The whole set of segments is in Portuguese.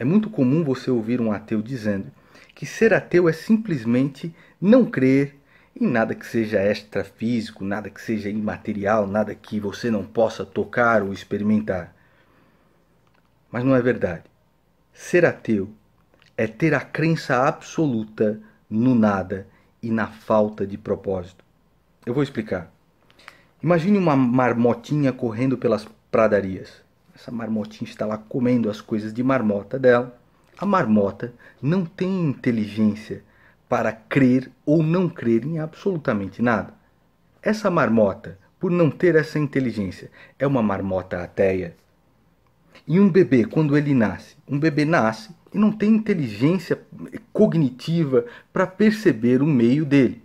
É muito comum você ouvir um ateu dizendo que ser ateu é simplesmente não crer em nada que seja extrafísico, nada que seja imaterial, nada que você não possa tocar ou experimentar. Mas não é verdade. Ser ateu é ter a crença absoluta no nada e na falta de propósito. Eu vou explicar. Imagine uma marmotinha correndo pelas pradarias. Essa marmotinha está lá comendo as coisas de marmota dela. A marmota não tem inteligência para crer ou não crer em absolutamente nada. Essa marmota, por não ter essa inteligência, é uma marmota ateia. E um bebê, quando ele nasce, um bebê nasce e não tem inteligência cognitiva para perceber o meio dele.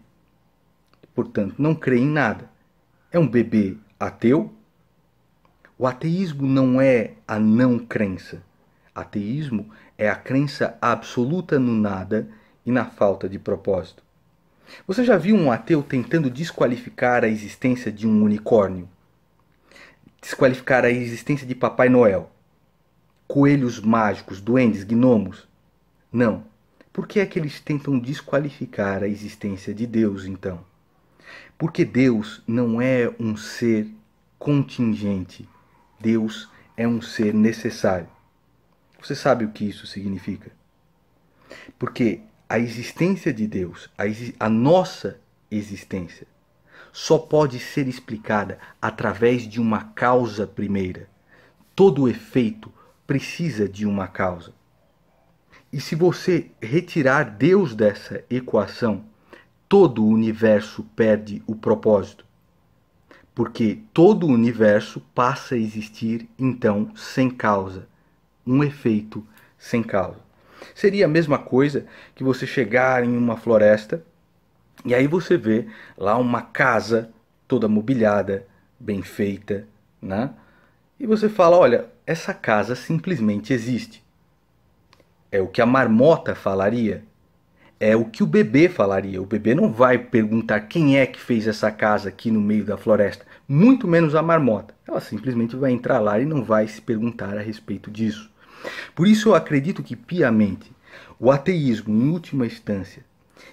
Portanto, não crê em nada. É um bebê ateu o ateísmo não é a não crença. Ateísmo é a crença absoluta no nada e na falta de propósito. Você já viu um ateu tentando desqualificar a existência de um unicórnio? Desqualificar a existência de Papai Noel? Coelhos mágicos, duendes, gnomos? Não. Por que é que eles tentam desqualificar a existência de Deus, então? Porque Deus não é um ser contingente. Deus é um ser necessário. Você sabe o que isso significa? Porque a existência de Deus, a, a nossa existência, só pode ser explicada através de uma causa primeira. Todo efeito precisa de uma causa. E se você retirar Deus dessa equação, todo o universo perde o propósito porque todo o universo passa a existir então sem causa, um efeito sem causa. Seria a mesma coisa que você chegar em uma floresta e aí você vê lá uma casa toda mobiliada, bem feita, né? E você fala: olha, essa casa simplesmente existe. É o que a marmota falaria é o que o bebê falaria. O bebê não vai perguntar quem é que fez essa casa aqui no meio da floresta, muito menos a marmota. Ela simplesmente vai entrar lá e não vai se perguntar a respeito disso. Por isso eu acredito que piamente o ateísmo, em última instância,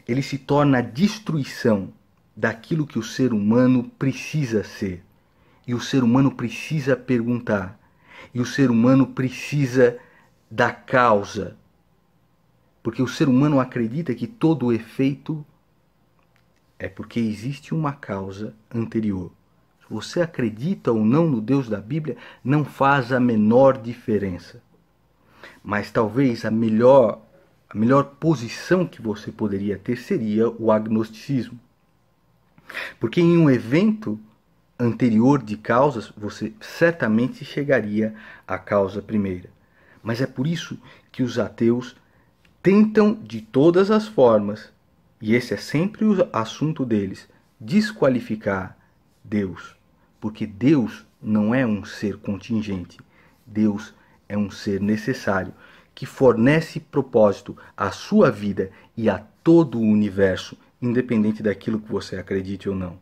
ele se torna a destruição daquilo que o ser humano precisa ser. E o ser humano precisa perguntar. E o ser humano precisa da causa porque o ser humano acredita que todo o efeito é porque existe uma causa anterior. Se você acredita ou não no Deus da Bíblia, não faz a menor diferença. Mas talvez a melhor, a melhor posição que você poderia ter seria o agnosticismo. Porque em um evento anterior de causas, você certamente chegaria à causa primeira. Mas é por isso que os ateus tentam de todas as formas, e esse é sempre o assunto deles, desqualificar Deus, porque Deus não é um ser contingente, Deus é um ser necessário que fornece propósito à sua vida e a todo o universo, independente daquilo que você acredite ou não.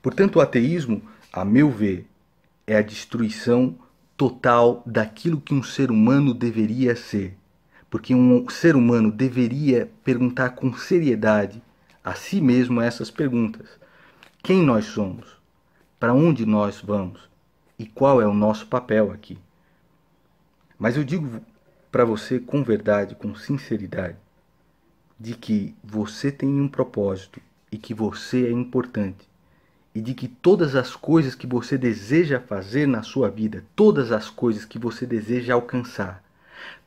Portanto, o ateísmo, a meu ver, é a destruição total daquilo que um ser humano deveria ser porque um ser humano deveria perguntar com seriedade a si mesmo essas perguntas: quem nós somos? Para onde nós vamos? E qual é o nosso papel aqui? Mas eu digo para você com verdade, com sinceridade, de que você tem um propósito e que você é importante e de que todas as coisas que você deseja fazer na sua vida, todas as coisas que você deseja alcançar,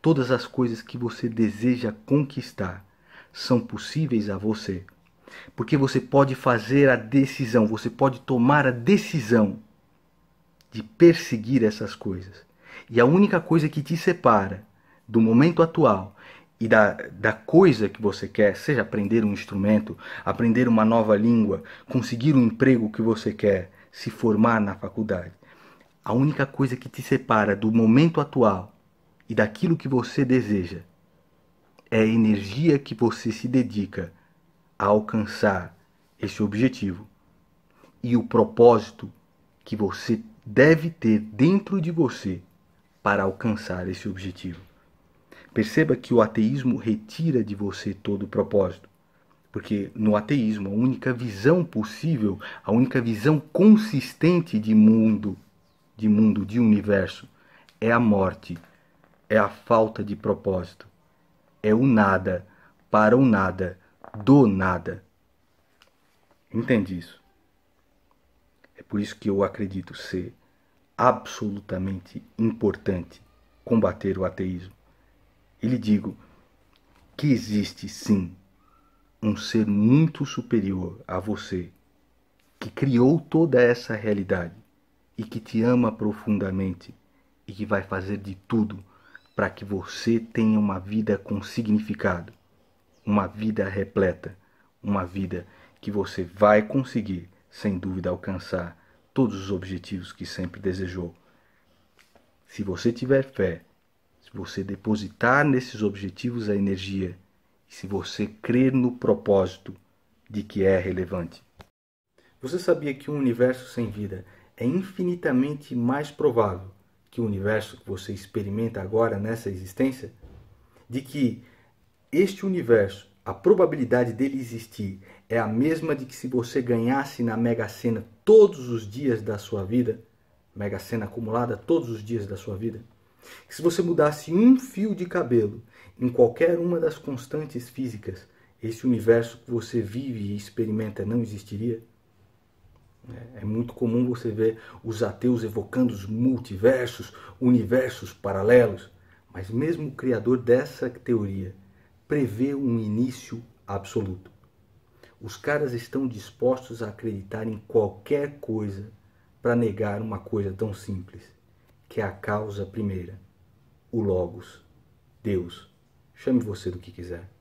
Todas as coisas que você deseja conquistar são possíveis a você. Porque você pode fazer a decisão, você pode tomar a decisão de perseguir essas coisas. E a única coisa que te separa do momento atual e da, da coisa que você quer, seja aprender um instrumento, aprender uma nova língua, conseguir um emprego que você quer, se formar na faculdade. A única coisa que te separa do momento atual e daquilo que você deseja. É a energia que você se dedica a alcançar esse objetivo e o propósito que você deve ter dentro de você para alcançar esse objetivo. Perceba que o ateísmo retira de você todo o propósito, porque no ateísmo a única visão possível, a única visão consistente de mundo, de mundo, de universo, é a morte é a falta de propósito. É o nada, para o nada, do nada. Entende isso? É por isso que eu acredito ser absolutamente importante combater o ateísmo. E lhe digo que existe sim um ser muito superior a você que criou toda essa realidade e que te ama profundamente e que vai fazer de tudo para que você tenha uma vida com significado, uma vida repleta, uma vida que você vai conseguir, sem dúvida, alcançar todos os objetivos que sempre desejou. Se você tiver fé, se você depositar nesses objetivos a energia, se você crer no propósito de que é relevante. Você sabia que um universo sem vida é infinitamente mais provável que o universo que você experimenta agora nessa existência, de que este universo, a probabilidade dele existir é a mesma de que se você ganhasse na Mega Sena todos os dias da sua vida, Mega Sena acumulada todos os dias da sua vida, que se você mudasse um fio de cabelo em qualquer uma das constantes físicas, esse universo que você vive e experimenta não existiria? É muito comum você ver os ateus evocando os multiversos, universos paralelos. Mas mesmo o criador dessa teoria prevê um início absoluto. Os caras estão dispostos a acreditar em qualquer coisa para negar uma coisa tão simples, que é a causa primeira, o Logos, Deus. Chame você do que quiser.